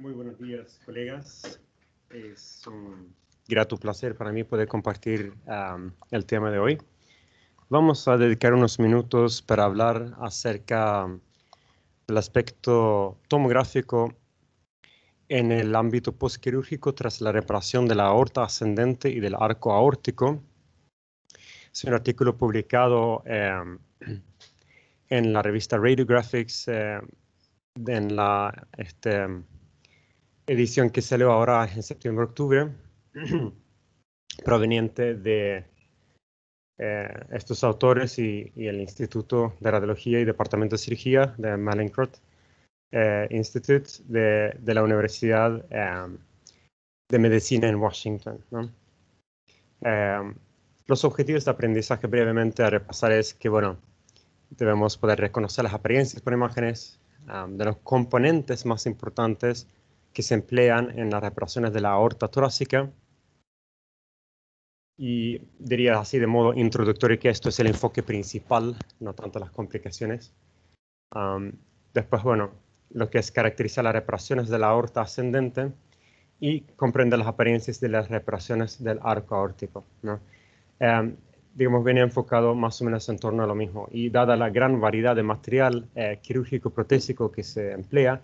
Muy buenos días, colegas. Es un grato placer para mí poder compartir um, el tema de hoy. Vamos a dedicar unos minutos para hablar acerca um, del aspecto tomográfico en el ámbito postquirúrgico tras la reparación de la aorta ascendente y del arco aórtico. Es un artículo publicado em, en la revista Radiographics em, en la este, edición que salió ahora en septiembre-octubre, proveniente de eh, estos autores y, el Instituto de Radiología y Departamento de Cirugía de Mallinckrodt eh, Institute de, la Universidad eh, de Medicina en Washington. los objetivos de aprendizaje brevemente a repasar es que, bueno, debemos poder reconocer las apariencias por imágenes ah, de los componentes más importantes que se emplean en las reparaciones de la aorta torácica. Y diría así de modo introductorio que esto es el enfoque principal, no tanto las complicaciones. después, bueno, lo que es caracterizar las reparaciones de la aorta ascendente y comprender las apariencias de las reparaciones del arco aórtico. digamos, viene enfocado más o menos en torno a lo mismo. Y dada la gran variedad de material eh, quirúrgico protésico que se emplea,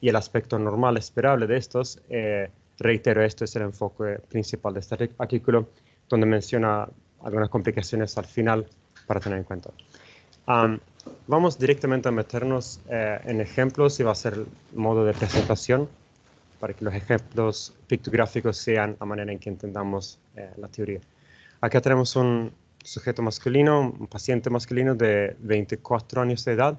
y el aspecto normal esperable de estos, eh, reitero, esto es el enfoque principal de este artículo, donde menciona algunas complicaciones al final para tener en cuenta. vamos directamente a meternos eh, en ejemplos y va a ser el modo de presentación para que los ejemplos pictográficos sean la manera en que entendamos eh, la teoría. Acá tenemos un sujeto masculino, un paciente masculino de 24 años de edad,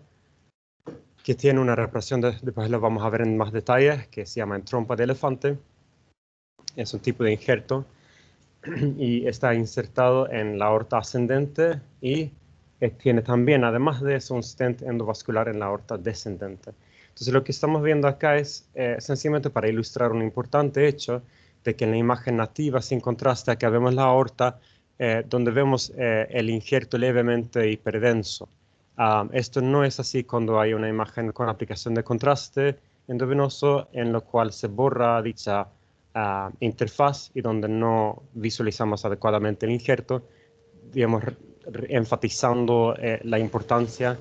que tiene una represión, después lo vamos a ver en más detalles, que se llama en trompa de elefante. Es un tipo de injerto y está insertado en la aorta ascendente y eh, tiene también, además de eso, un stent endovascular en la aorta descendente. Entonces lo que estamos viendo acá es eh, sencillamente para ilustrar un importante hecho de que en la imagen nativa sin contraste acá vemos la aorta eh, donde vemos el injerto levemente hiperdenso. Ah, esto no es así cuando hay una imagen con aplicación de contraste endovenoso en lo cual se borra dicha ah, interfaz y donde no visualizamos adecuadamente el injerto, digamos, enfatizando eh, la importancia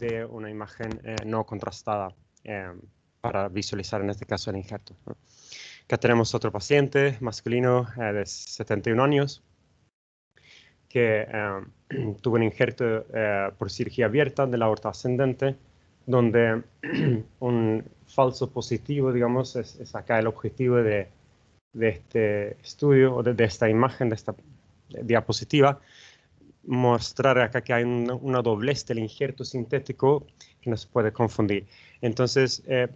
de una imagen eh, no contrastada em, para visualizar en este caso el injerto. Acá tenemos otro paciente masculino eh, de 71 años que em, tuvo un injerto eh, por cirugía abierta de la aorta ascendente, donde un falso positivo, digamos, es, acá el objetivo de, este estudio o de, esta imagen, de esta diapositiva, mostrar acá que hay una, doblez del injerto sintético que no se puede confundir. Entonces, eh,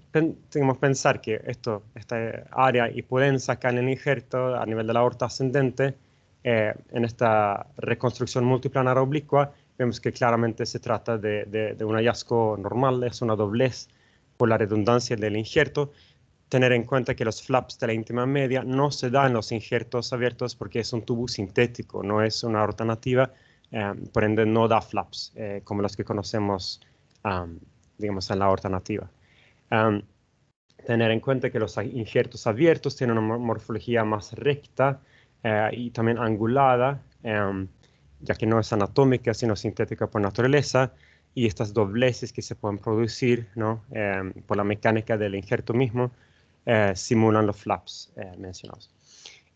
tenemos que pensar que esto, esta área y pueden sacar el injerto a nivel de la aorta ascendente, eh, en esta reconstrucción multiplanar oblicua, vemos que claramente se trata de, un hallazgo normal, es una doblez por la redundancia del injerto. Tener en cuenta que los flaps de la íntima media no se dan los injertos abiertos porque es un tubo sintético, no es una aorta nativa, eh, por ende no da flaps eh, como los que conocemos, digamos, en la aorta nativa. tener en cuenta que los injertos abiertos tienen una morfología más recta, eh, y también angulada, em, ya que no es anatómica, sino sintética por naturaleza, y estas dobleces que se pueden producir em, por la mecánica del injerto mismo eh, simulan los flaps eh, mencionados.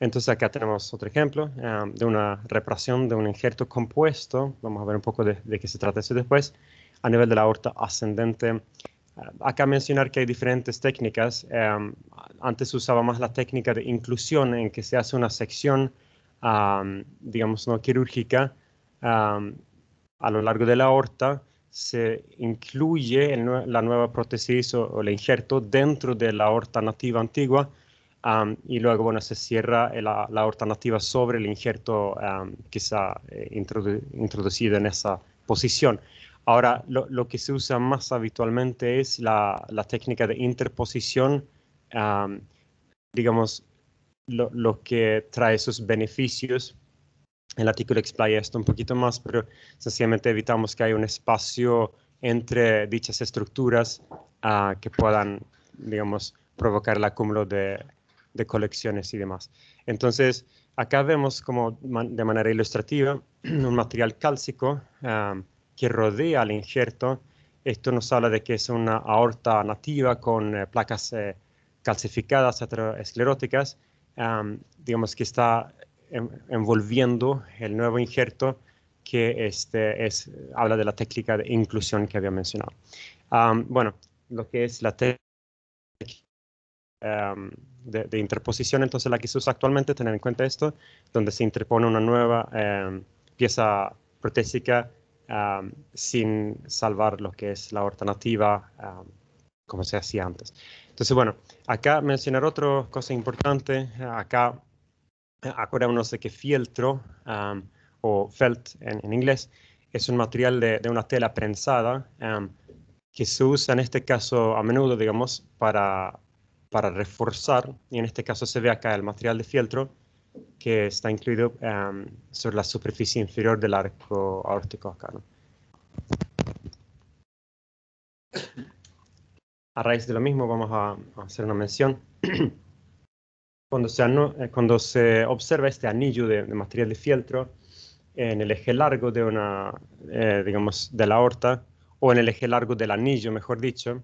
Entonces acá tenemos otro ejemplo em, de una reparación de un injerto compuesto, vamos a ver un poco de, de qué se trata eso después, a nivel de la aorta ascendente Ah, acá mencionar que hay diferentes técnicas. Em, antes antes usaba más la técnica de inclusión en que se hace una sección, digamos, no quirúrgica a lo largo de la aorta. Se incluye la nueva prótesis o, el injerto dentro de la aorta nativa antigua y luego, se cierra la, aorta nativa sobre el injerto que se ha introducido en esa posición. Ahora, lo, que se usa más habitualmente es la, técnica de interposición, digamos, lo, que trae sus beneficios. El artículo explica esto un poquito más, pero sencillamente evitamos que haya un espacio entre dichas estructuras ah, que puedan, digamos, provocar el acúmulo de, de colecciones y demás. Entonces, acá vemos como de manera ilustrativa un material cálcico que rodea al injerto. Esto nos habla de que es una aorta nativa con eh, placas eh, calcificadas escleróticas, digamos que está em, envolviendo el nuevo injerto que este es, habla de la técnica de inclusión que había mencionado. bueno, lo que es la técnica de, de, interposición, entonces la que se usa actualmente, tener en cuenta esto, donde se interpone una nueva em, pieza protésica sin salvar lo que es la horta nativa como se hacía antes. Entonces, bueno, acá mencionar otra cosa importante. Acá acordémonos de que fieltro o felt en, inglés es un material de, una tela prensada que se usa en este caso a menudo, digamos, para, para reforzar, y en este caso se ve acá el material de fieltro, que está incluido em, sobre la superficie inferior del arco aórtico acá. A raíz de lo mismo vamos a, hacer una mención. cuando, se, eh, cuando se observa este anillo de, material de fieltro en el eje largo de una, eh, digamos, de la aorta, o en el eje largo del anillo, mejor dicho,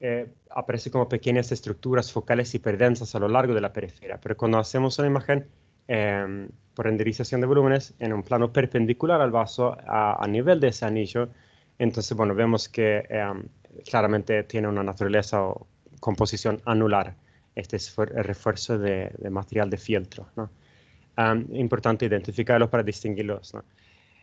eh, aparece como pequeñas estructuras focales hiperdensas a lo largo de la periferia. Pero cuando hacemos una imagen por em, renderización de volúmenes en un plano perpendicular al vaso a, nivel de ese anillo. Entonces, bueno, vemos que em, claramente tiene una naturaleza o composición anular este es el refuerzo de, material de fieltro. ¿no? Em, importante identificarlos para distinguirlos.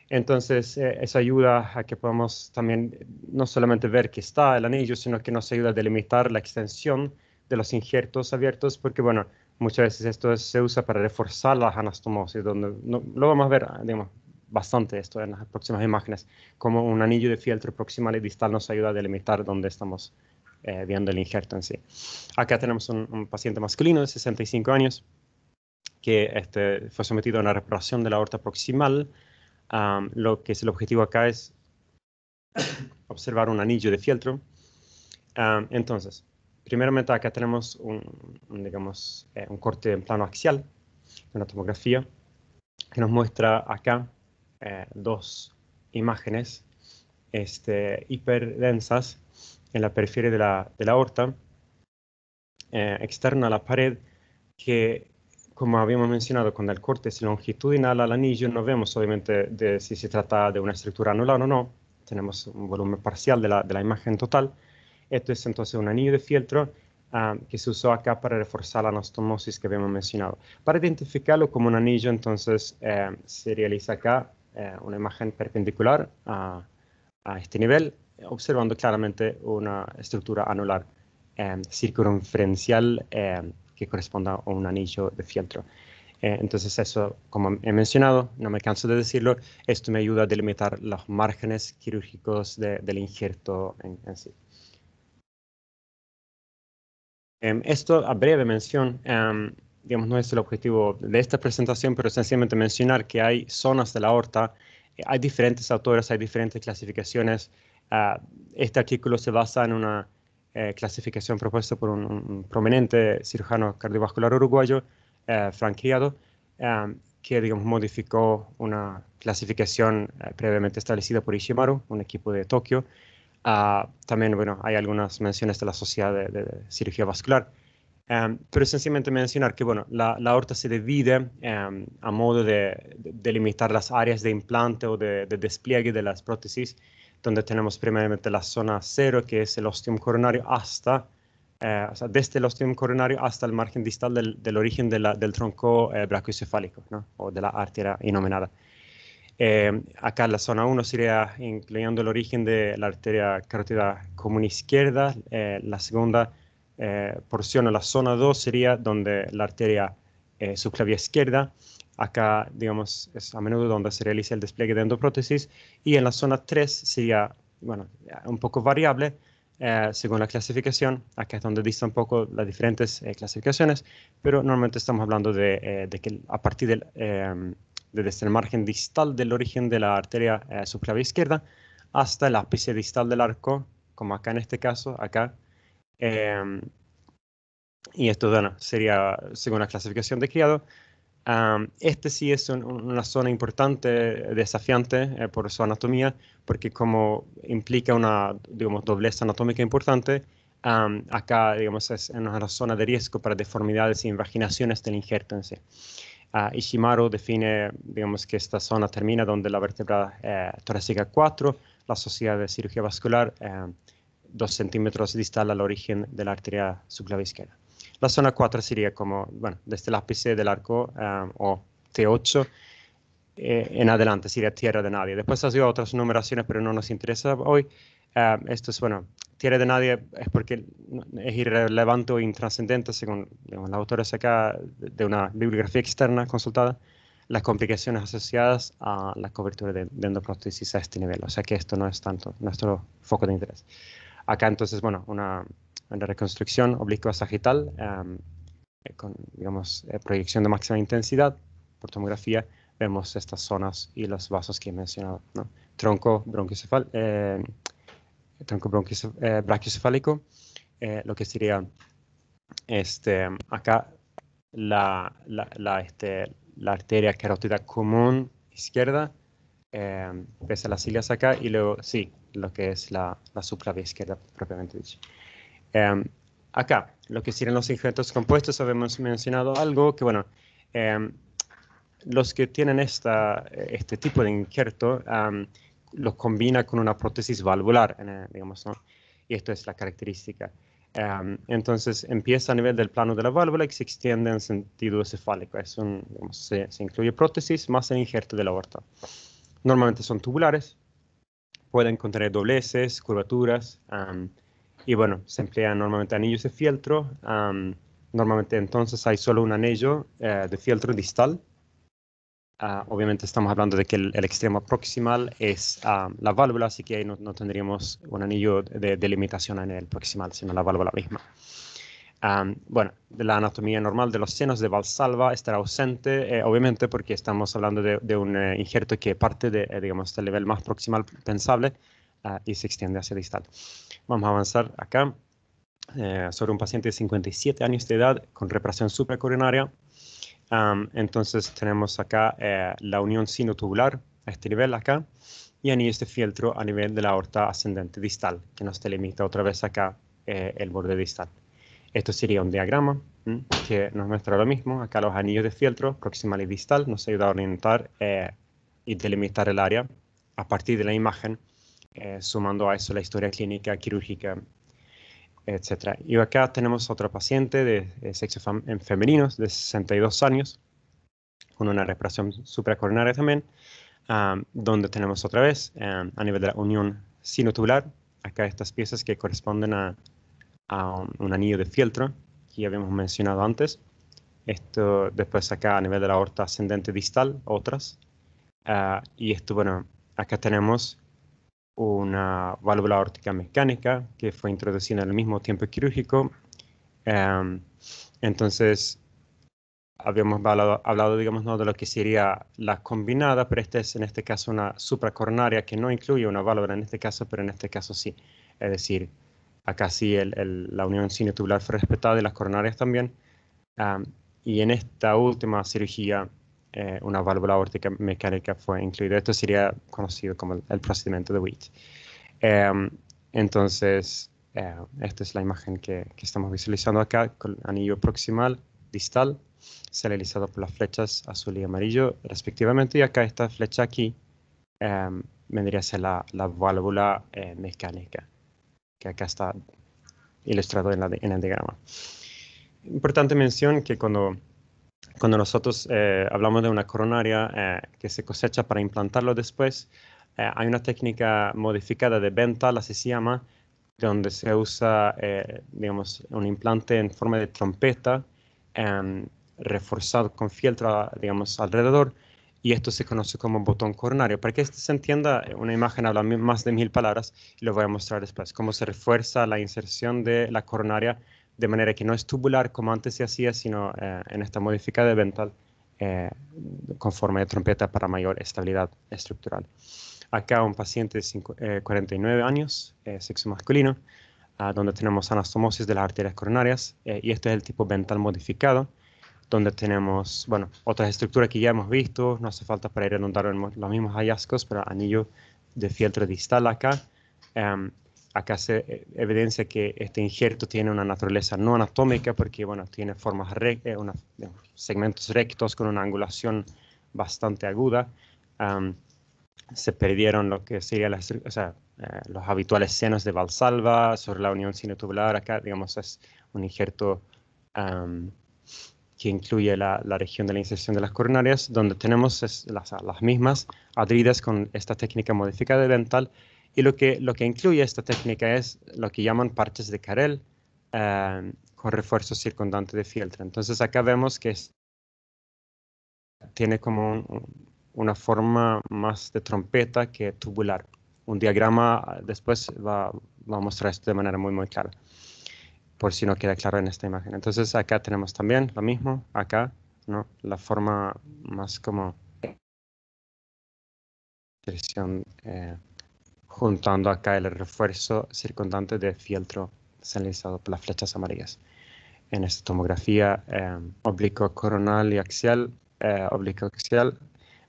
Entonces, eh, eso ayuda a que podamos también eh, no solamente ver que está el anillo, sino que nos ayuda a delimitar la extensión de los injertos abiertos, porque bueno, Muchas veces esto se usa para reforzar las anastomosis, donde no, lo vamos a ver, ah, digamos, bastante esto en las próximas imágenes, como un anillo de fieltro proximal y distal nos ayuda a delimitar dónde estamos eh, viendo el injerto en sí. Acá tenemos un, paciente masculino de 65 años que este, fue sometido a una reparación de la aorta proximal. lo que es el objetivo acá es observar un anillo de fieltro. entonces, primeramente acá tenemos un, digamos, eh, un corte en plano axial, una tomografía, que nos muestra acá eh, dos imágenes este, hiperdensas en la periferia de la, de la aorta, eh, externa a la pared, que como habíamos mencionado, cuando el corte es longitudinal al anillo, no vemos obviamente de si se trata de una estructura anular o no, tenemos un volumen parcial de la, de la imagen total, esto es entonces un anillo de fieltro ah, que se usó acá para reforzar la anastomosis que habíamos mencionado. Para identificarlo como un anillo, entonces eh, se realiza acá eh, una imagen perpendicular a, este nivel, observando claramente una estructura anular eh, circunferencial eh, que corresponda a un anillo de fieltro entonces eso, como he mencionado, no me canso de decirlo, esto me ayuda a delimitar los márgenes quirúrgicos del injerto en sí. Em, esto a breve mención, em, digamos, no es el objetivo de esta presentación, pero sencillamente mencionar que hay zonas de la aorta, eh, hay diferentes autores, hay diferentes clasificaciones. Ah, este artículo se basa en una eh, clasificación propuesta por un, prominente cirujano cardiovascular uruguayo, eh, Frank Criado, em, que digamos, modificó una clasificación eh, previamente establecida por Ishimaru, un equipo de Tokio, Ah, también, bueno, hay algunas menciones de la Sociedad de, Cirugía Vascular. Em, pero sencillamente mencionar que, bueno, la, la aorta se divide em, a modo de, delimitar las áreas de implante o de, despliegue de las prótesis, donde tenemos primeramente la zona cero, que es el ostium coronario, hasta, eh, desde el ostium coronario hasta el margen distal del, origen del tronco eh, brachiocefálico, ¿no? o de la arteria innominada. Eh, acá la zona 1 sería incluyendo el origen de la arteria carótida común izquierda. Eh, la segunda eh, porción o la zona 2 sería donde la arteria subclavia izquierda. Acá, digamos, es a menudo donde se realiza el despliegue de endoprótesis. Y en la zona 3 sería, bueno, un poco variable según la clasificación. Acá es donde dista un poco las diferentes clasificaciones, pero normalmente estamos hablando de, de, que a partir del desde el margen distal del origen de la arteria eh, subclavia izquierda hasta el ápice distal del arco, como acá en este caso, acá. Em, y esto sería, según la clasificación de criado, este sí es una zona importante, desafiante eh, por su anatomía, porque como implica una, digamos, doblez anatómica importante, acá, digamos, es una zona de riesgo para deformidades e invaginaciones del injerto en sí. Ishimaru define, digamos, que esta zona termina donde la vértebra eh, torácica 4, la Sociedad de Cirugía Vascular, eh, 2 centímetros distal al origen de la arteria subclavia La zona 4 sería como, bueno, desde el este ápice del arco eh, o T8 eh, en adelante, sería tierra de nadie. Después ha sido otras numeraciones, pero no nos interesa hoy. esto es, bueno, quiere de nadie es porque es irrelevante o intrascendente, según digamos, los autores acá de una bibliografía externa consultada, las complicaciones asociadas a la cobertura de, de, a este nivel. O sea que esto no es tanto nuestro foco de interés. Acá entonces, bueno, una, reconstrucción oblicua sagital em, eh, con, digamos, eh, proyección de máxima intensidad por tomografía, vemos estas zonas y los vasos que he mencionado, ¿no? Tronco, bronquicefal, eh, tronco bronquio eh, brachiocefálico, eh, lo que sería este, acá la, la, la, este, la arteria carótida común izquierda, eh, a las cilias acá, y luego, sí, lo que es la, la izquierda propiamente dicho. Eh, acá, lo que serían los injertos compuestos, habíamos mencionado algo que, bueno, los que tienen esta, este tipo de injerto los combina con una prótesis valvular, eh, digamos, Y esto es la característica. Em, entonces empieza a nivel del plano de la válvula y se extiende en sentido cefálico. se, incluye prótesis más el injerto de la Normalmente son tubulares, pueden contener dobleces, curvaturas, em, y bueno, se emplean normalmente anillos de fieltro. Em, normalmente entonces hay solo un anillo eh, de fieltro distal Ah, obviamente estamos hablando de que el, extremo proximal es ah, la válvula, así que ahí no, tendríamos un anillo de, delimitación en el proximal, sino la válvula misma. Ah, bueno, de la anatomía normal de los senos de Valsalva estará ausente, eh, obviamente, porque estamos hablando de, un eh, injerto que parte de, eh, digamos, del nivel más proximal pensable y se extiende hacia distal. Vamos a avanzar acá sobre un paciente de 57 años de edad con reparación supracoronaria entonces tenemos acá eh, la unión sinotubular a este nivel acá y anillos de este fieltro a nivel de la aorta ascendente distal que nos delimita otra vez acá eh, el borde distal. Esto sería un diagrama que nos muestra lo mismo. Acá los anillos de fieltro proximal y distal nos ayuda a orientar eh, y delimitar el área a partir de la imagen, sumando a eso la historia clínica, quirúrgica etc. Y acá tenemos otro paciente de, sexo femenino en de 62 años, con una respiración supracoronaria también, donde tenemos otra vez a nivel de la unión sinotubular, acá estas piezas que corresponden a, a un, anillo de fieltro que ya habíamos mencionado antes. Esto después acá a nivel de la aorta ascendente distal, otras. Ah, y esto, bueno, acá tenemos una válvula órtica mecánica que fue introducida en el mismo tiempo quirúrgico. Em, entonces, habíamos hablado, digamos, ¿no? de lo que sería la combinada, pero esta es en este caso una supracoronaria que no incluye una válvula en este caso, pero en este caso sí. Es decir, acá sí el, la unión sinotubular fue respetada y las coronarias también. Em, y en esta última cirugía eh, una válvula aórtica mecánica fue incluida. Esto sería conocido como el, procedimiento de Witt. Em, entonces, eh, esta es la imagen que, que, estamos visualizando acá, con anillo proximal, distal, realizado por las flechas azul y amarillo respectivamente. Y acá esta flecha aquí em, vendría a ser la, la válvula eh, mecánica, que acá está ilustrado en, la, en el diagrama. Importante mención que cuando cuando nosotros eh, hablamos de una coronaria eh, que se cosecha para implantarlo después, eh, hay una técnica modificada de venta, la se llama, donde se usa, digamos, un implante en forma de trompeta em, reforzado con fieltro, digamos, alrededor, y esto se conoce como botón coronario. Para que esto se entienda, una imagen habla más de mil palabras y lo voy a mostrar después, cómo se refuerza la inserción de la coronaria de manera que no es tubular como antes se hacía, sino eh, en esta modificada ventral eh, con forma de trompeta para mayor estabilidad estructural. Acá un paciente de 49 eh, años, eh, sexo masculino, ah, donde tenemos anastomosis de las arterias coronarias, y este es el tipo ventral modificado, donde tenemos, bueno, otras estructuras que ya hemos visto, no hace falta para ir a en los mismos hallazgos, pero anillo de fieltro distal acá, em, acá se eh, evidencia que este injerto tiene una naturaleza no anatómica porque, bueno, tiene formas eh, segmentos rectos con una angulación bastante aguda. se perdieron lo que sería eh, los habituales senos de Valsalva sobre la unión sinotubular. Acá, digamos, es un injerto que incluye la, región de la inserción de las coronarias, donde tenemos las, mismas adridas con esta técnica modificada dental, y lo que, lo que incluye esta técnica es lo que llaman parches de Carel eh, con refuerzo circundante de fieltro. Entonces acá vemos que tiene como una forma más de trompeta que tubular. Un diagrama eh, después va, va a mostrar esto de manera muy, muy clara, por si no queda claro en esta imagen. Entonces acá tenemos también lo mismo, acá, ¿no? La forma más como... Eh, juntando acá el refuerzo circundante de fieltro señalizado por las flechas amarillas. En esta tomografía eh, oblicuo coronal y axial, eh, axial,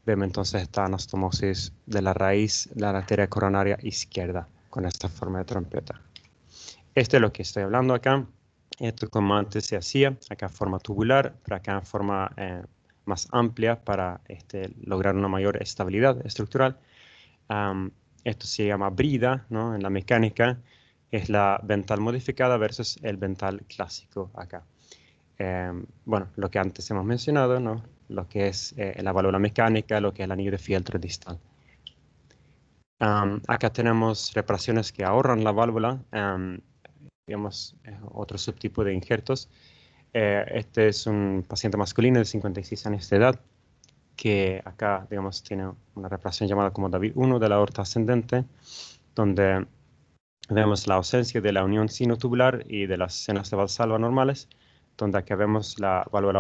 vemos entonces esta anastomosis de la raíz de la arteria coronaria izquierda con esta forma de trompeta. Este es lo que estoy hablando acá. Esto como antes se hacía, acá en forma tubular, pero acá en forma eh, más amplia para este, lograr una mayor estabilidad estructural. Esto se llama brida, ¿no? En la mecánica es la ventral modificada versus el ventral clásico acá. Em, bueno, lo que antes hemos mencionado, ¿no? Lo que es eh, la válvula mecánica, lo que es el anillo de fieltro distal. acá tenemos reparaciones que ahorran la válvula, digamos, otro subtipo de injertos. Eh, este es un paciente masculino de 56 años de edad, que acá, digamos, tiene una representación llamada como David I de la aorta ascendente, donde vemos la ausencia de la unión sinotubular y de las cenas de valsalva normales, donde acá vemos la válvula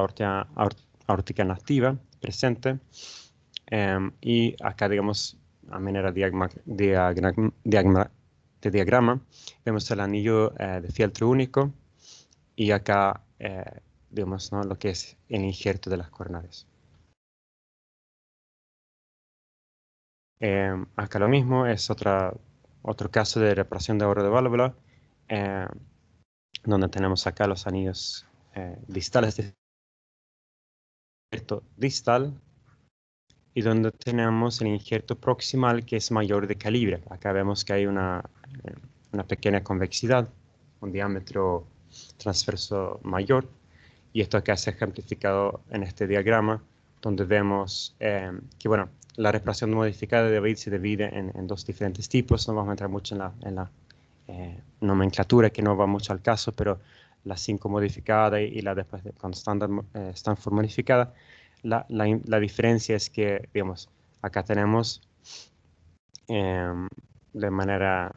aórtica nativa presente, em, y acá, digamos, a manera de diagrama, vemos el anillo eh, de fieltro único, y acá, vemos eh, lo que es el injerto de las coronarias. Eh, acá lo mismo, es otra, otro caso de reparación de ahorro de válvula, em, donde tenemos acá los anillos eh, distales de distal y donde tenemos el injerto proximal que es mayor de calibre. Acá vemos que hay una, eh, una pequeña convexidad, un diámetro transverso mayor, y esto acá se ha ejemplificado en este diagrama, donde vemos em, que, bueno, la respiración modificada de David se divide en, dos diferentes tipos. No vamos a entrar mucho en la, eh, nomenclatura, que no va mucho al caso, pero la 5 modificada y, la después con standard, Stanford eh, modificada, la, la, diferencia es que, digamos, acá tenemos em, de manera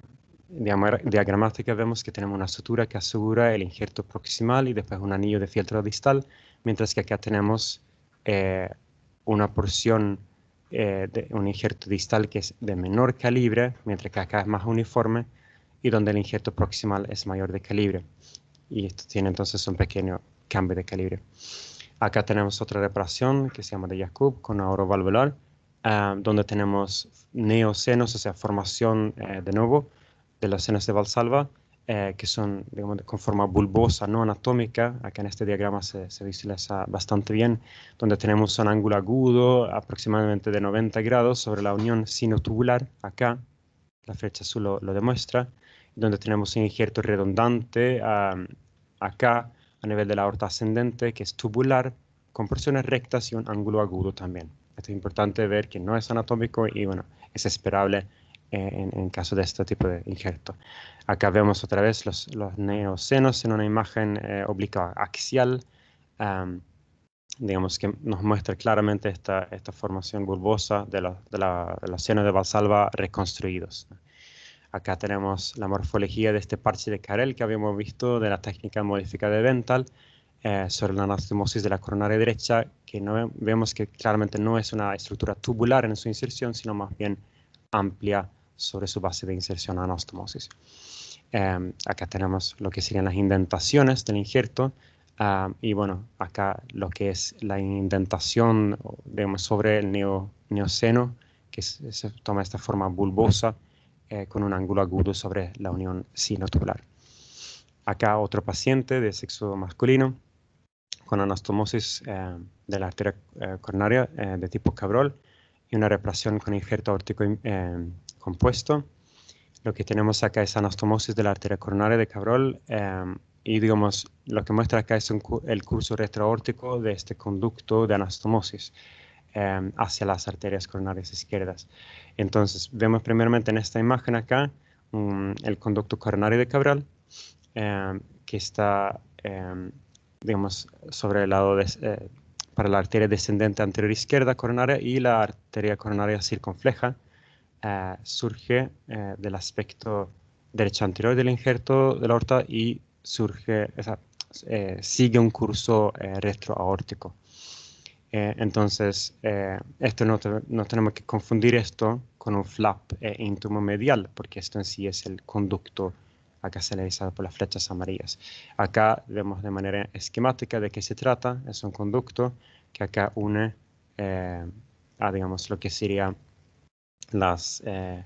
diagramática vemos que tenemos una sutura que asegura el injerto proximal y después un anillo de fieltro distal, mientras que acá tenemos eh, una porción eh, un injerto distal que es de menor calibre, mientras que acá es más uniforme, y donde el injerto proximal es mayor de calibre. Y esto tiene entonces un pequeño cambio de calibre. Acá tenemos otra reparación que se llama de Jacob con oro valvular, ah, donde tenemos neocenos, o sea, formación eh, de nuevo de los senos de Valsalva, eh, que son digamos, con forma bulbosa, no anatómica. Acá en este diagrama se, visualiza bastante bien, donde tenemos un ángulo agudo aproximadamente de 90 grados sobre la unión sino-tubular, acá, la flecha azul lo, demuestra, donde tenemos un injerto redundante acá a nivel de la aorta ascendente, que es tubular, con porciones rectas y un ángulo agudo también. Esto es importante ver que no es anatómico y bueno, es esperable en, caso de este tipo de injerto. Acá vemos otra vez los, los neocenos en una imagen eh, oblicua axial, digamos que nos muestra claramente esta, esta formación bulbosa de, de, la, los senos de Valsalva reconstruidos. Acá tenemos la morfología de este parche de Carel que habíamos visto de la técnica modificada de Dental eh, sobre la anastomosis de la coronaria derecha, que no, vemos que claramente no es una estructura tubular en su inserción, sino más bien amplia sobre su base de inserción a anastomosis. Em, acá tenemos lo que serían las indentaciones del injerto ah, y bueno, acá lo que es la indentación sobre el neoceno, que se, toma esta forma bulbosa eh, con un ángulo agudo sobre la unión sinotubular. Acá otro paciente de sexo masculino con anastomosis eh, de la arteria eh, coronaria de tipo cabrol y una reparación con injerto órtico compuesto. Lo que tenemos acá es anastomosis de la arteria coronaria de Cabral em, y digamos lo que muestra acá es el curso retroórtico de este conducto de anastomosis em, hacia las arterias coronarias izquierdas. Entonces vemos primeramente en esta imagen acá el conducto coronario de Cabral em, que está digamos sobre el lado eh, para la arteria descendente anterior izquierda coronaria y la arteria coronaria circunfleja eh, surge eh, del aspecto derecho anterior del injerto de la aorta y surge, eh, sigue un curso retroaórtico. entonces, esto no, tenemos que confundir esto con un flap íntimo medial, porque esto en sí es el conducto acá señalizado por las flechas amarillas. Acá vemos de manera esquemática de qué se trata. Es un conducto que acá une a, digamos, lo que sería las, eh,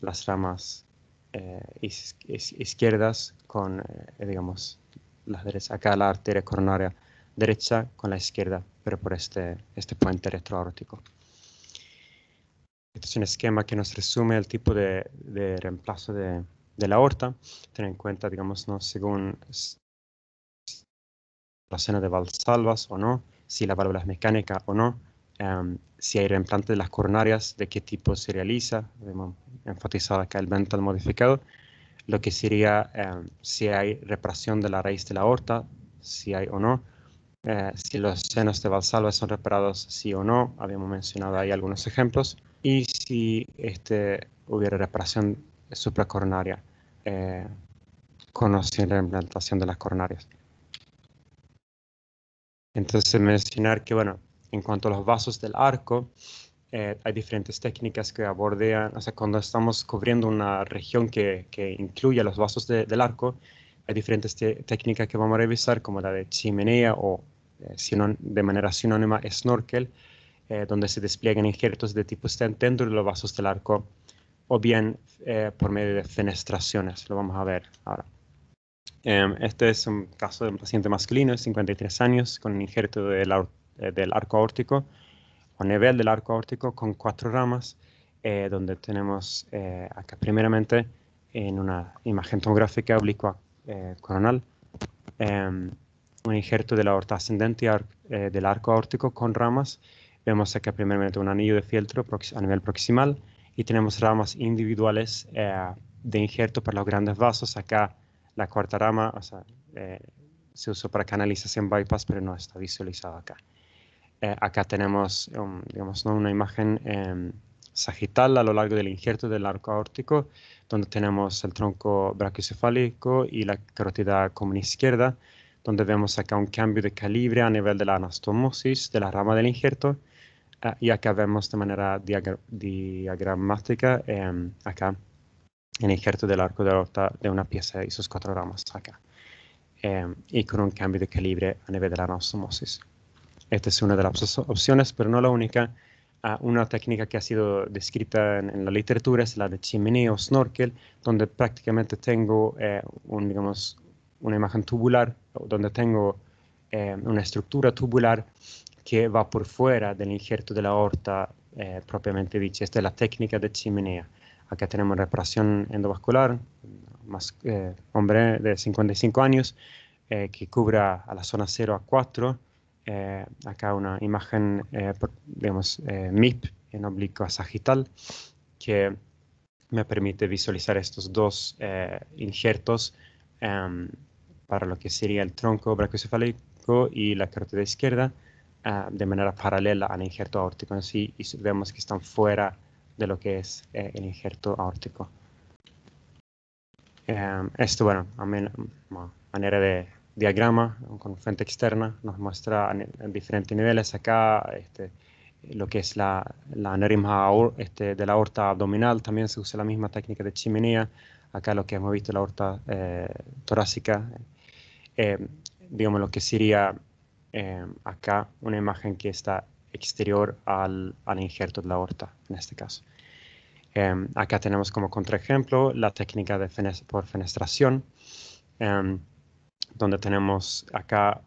las ramas eh, izquierdas con, eh, digamos, las derecha Acá la arteria coronaria derecha con la izquierda, pero por este, este puente retroaórtico. Este es un esquema que nos resume el tipo de, de reemplazo de, de, la aorta. tener en cuenta, digamos, ¿no? según la zona de valsalvas o no, si la válvula es mecánica o no, Em, si hay reimplante de las coronarias, de qué tipo se realiza, hemos enfatizado acá el mental modificado, lo que sería em, si hay reparación de la raíz de la aorta, si hay o no, eh, si los senos de Valsalva son reparados, sí o no, habíamos mencionado ahí algunos ejemplos, y si este, hubiera reparación supracoronaria eh, o la reimplantación de las coronarias. Entonces mencionar que, bueno, en cuanto a los vasos del arco, eh, hay diferentes técnicas que abordan, o sea, cuando estamos cubriendo una región que, que incluye los vasos del arco, hay diferentes técnicas que vamos a revisar, como la de chimenea o eh, de manera sinónima snorkel, eh, donde se despliegan injertos de tipo stent dentro de los vasos del arco, o bien por medio de fenestraciones, lo vamos a ver ahora. Em, este es un caso de un paciente masculino de 53 años con un injerto del, eh, del arco aórtico, o nivel del arco aórtico, con cuatro ramas, eh, donde tenemos eh, acá primeramente en una imagen tomográfica oblicua coronal, em, un injerto de la aorta ascendente del arco aórtico con ramas. Vemos acá primeramente un anillo de fieltro a nivel proximal y tenemos ramas individuales de injerto para los grandes vasos. Acá la cuarta rama se usó para canalización bypass, pero no está visualizada acá. Eh, acá tenemos um, una imagen em, sagital a lo largo del injerto del arco aórtico, donde tenemos el tronco brachiocefálico y la carótida común izquierda, donde vemos acá un cambio de calibre a nivel de la anastomosis de la rama del injerto. Ah, y acá vemos de manera diagramática, em, acá, el injerto del arco de aorta de una pieza y sus cuatro ramas acá. Em, y con un cambio de calibre a nivel de la anastomosis. Esta es una de las opciones, pero no la única. Ah, una técnica que ha sido descrita en, la literatura es la de chimenea o snorkel, donde prácticamente tengo eh, una imagen tubular, donde tengo eh, una estructura tubular que va por fuera del injerto de la aorta eh, propiamente dicha. Esta es la técnica de chimenea. Acá tenemos reparación endovascular, hombre de 55 años, que cubra a la zona 0 a 4 eh, acá una imagen, eh, digamos, eh, MIP en oblicua sagital, que me permite visualizar estos dos injertos em, para lo que sería el tronco brachiocefálico y la carótida izquierda de manera paralela al injerto aórtico en sí y vemos que están fuera de lo que es el injerto aórtico. Em, esto, bueno, a manera de diagrama con frente externa, nos muestra en diferentes niveles acá este, lo que es la, la aneurisma este, de la aorta abdominal, también se usa la misma técnica de chimenea, acá lo que hemos visto la aorta eh, torácica, eh, digamos lo que sería eh, acá una imagen que está exterior al, injerto de la aorta en este caso. acá tenemos como contraejemplo la técnica de por fenestración donde tenemos acá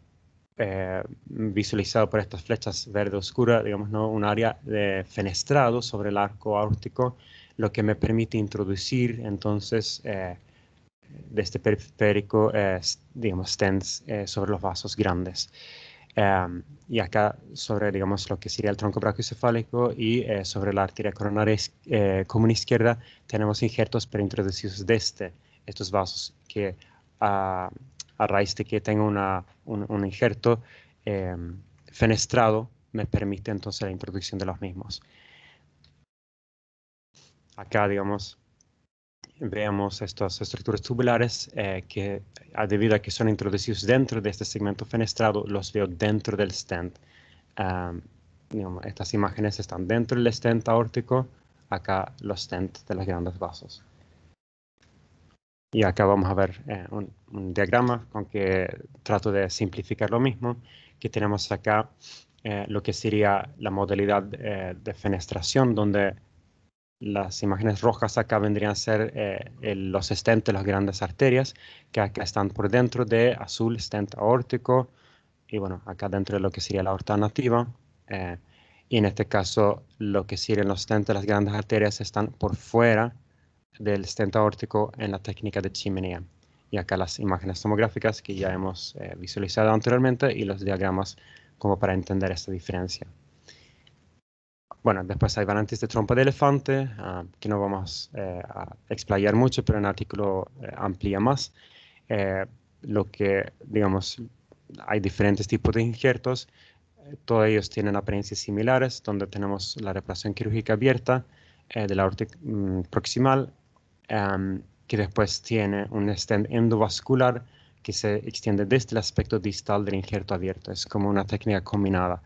eh, visualizado por estas flechas verde oscura, digamos, ¿no? un área de fenestrado sobre el arco ártico, lo que me permite introducir entonces eh, de este periférico, eh, digamos, stents sobre los vasos grandes. Em, y acá sobre, digamos, lo que sería el tronco brachiocefálico y sobre la arteria coronaria común izquierda tenemos injertos preintroducidos de este, estos vasos que ah, a raíz de que tengo un, injerto eh, fenestrado, me permite entonces la introducción de los mismos. Acá, digamos, veamos estas estructuras tubulares eh, que, debido a que son introducidos dentro de este segmento fenestrado, los veo dentro del stent. estas imágenes están dentro del stent aórtico, acá los stents de las grandes vasos. Y acá vamos a ver eh, un, diagrama con que trato de simplificar lo mismo, que tenemos acá eh, lo que sería la modalidad eh, de fenestración, donde las imágenes rojas acá vendrían a ser los stents las grandes arterias, que acá están por dentro de azul, stent aórtico, y bueno, acá dentro de lo que sería la aorta nativa. y en este caso, lo que serían los stents las grandes arterias están por fuera del stent aórtico en la técnica de chimenea. Y acá las imágenes tomográficas que ya hemos eh, visualizado anteriormente y los diagramas como para entender esta diferencia. Bueno, después hay variantes de trompa de elefante, ah, que no vamos eh, a explayar mucho, pero en el artículo eh, amplía más. lo que, digamos, hay diferentes tipos de injertos, todos ellos tienen apariencias similares, donde tenemos la reparación quirúrgica abierta de la aorta mm, proximal que después tiene un stent endovascular que se extiende desde el aspecto distal del injerto abierto. Es como una técnica combinada.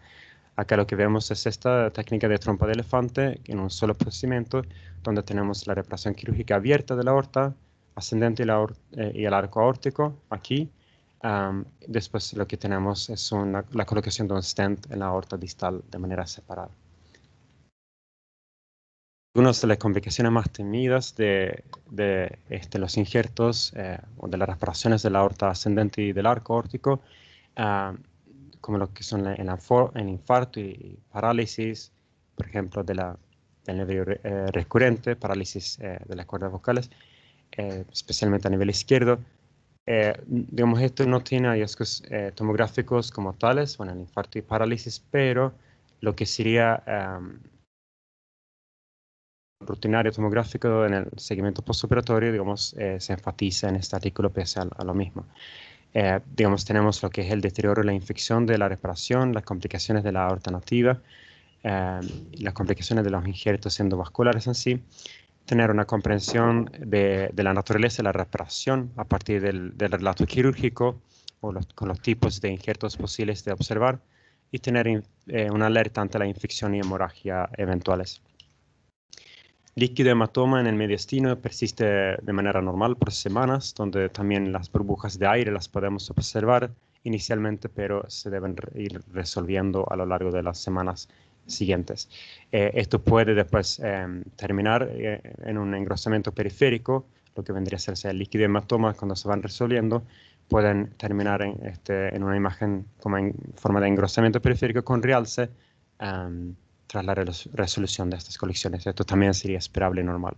Acá lo que vemos es esta técnica de trompa de elefante en un solo procedimiento, donde tenemos la reparación quirúrgica abierta de la aorta, ascendente y, eh, el arco aórtico aquí. después lo que tenemos es la colocación de un stent en la aorta distal de manera separada. Algunas de las complicaciones más temidas de, este, los injertos eh, o de las reparaciones de la aorta ascendente y del arco órtico, ah, como lo que son el, infarto y, parálisis, por ejemplo, de la, del nervio eh, recurrente, parálisis eh, de las cuerdas vocales, especialmente a nivel izquierdo. digamos, esto no tiene hallazgos tomográficos como tales, bueno, el infarto y parálisis, pero lo que sería rutinario tomográfico en el seguimiento postoperatorio, digamos, eh, se enfatiza en este artículo pese a, lo mismo. Eh, digamos, tenemos lo que es el deterioro, la infección de la reparación, las complicaciones de la aorta nativa, eh, las complicaciones de los injertos endovasculares en sí, tener una comprensión de, la naturaleza de la reparación a partir del, relato quirúrgico o con los tipos de injertos posibles de observar y tener una alerta ante la infección y hemorragia eventuales líquido hematoma en el mediastino persiste de manera normal por semanas, donde también las burbujas de aire las podemos observar inicialmente, pero se deben ir resolviendo a lo largo de las semanas siguientes. Eh, esto puede después em, terminar eh, en un engrosamiento periférico, lo que vendría a ser el líquido hematoma cuando se van resolviendo, pueden terminar en, este, una imagen como en forma de engrosamiento periférico con realce. Em, tras la resolución de estas colecciones. Esto también sería esperable y normal.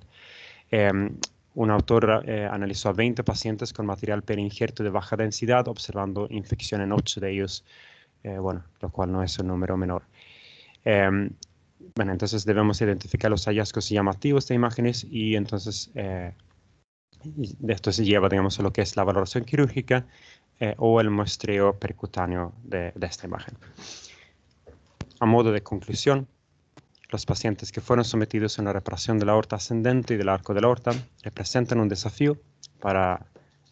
Em, un autor eh, analizó a 20 pacientes con material perinjerto de baja densidad, observando infección en 8 de ellos, eh, bueno, lo cual no es un número menor. Em, bueno, entonces debemos identificar los hallazgos llamativos de imágenes y entonces eh, esto se lleva, digamos, a lo que es la valoración quirúrgica o el muestreo percutáneo de esta imagen. A modo de conclusión, los pacientes que fueron sometidos a una reparación de la aorta ascendente y del arco de la aorta representan un desafío para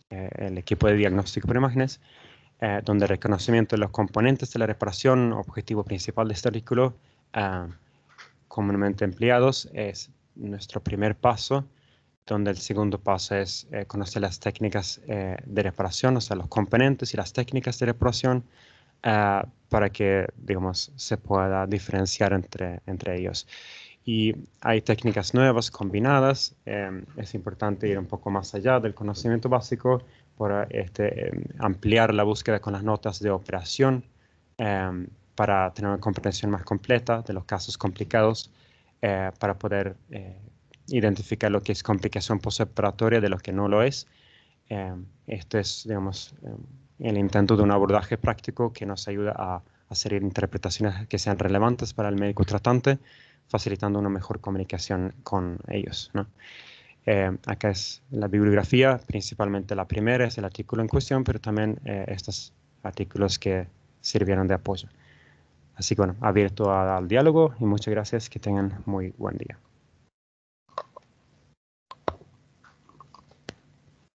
eh, el equipo de diagnóstico por imágenes, eh, donde el reconocimiento de los componentes de la reparación, objetivo principal de este artículo, eh, comúnmente empleados, es nuestro primer paso, donde el segundo paso es conocer las técnicas de reparación, o sea, los componentes y las técnicas de reparación, eh, para que, digamos, se pueda diferenciar entre, entre ellos. Y hay técnicas nuevas combinadas. Eh, es importante ir un poco más allá del conocimiento básico por este, em, ampliar la búsqueda con las notas de operación em, para tener una comprensión más completa de los casos complicados, eh, para poder identificar lo que es complicación postoperatoria de lo que no lo es. Em, esto es, digamos, el intento de un abordaje práctico que nos ayuda a hacer interpretaciones que sean relevantes para el médico tratante, facilitando una mejor comunicación con ellos. Eh, acá es la bibliografía, principalmente la primera es el artículo en cuestión, pero también eh, estos artículos que sirvieron de apoyo. Así que bueno, abierto al diálogo y muchas gracias, que tengan muy buen día.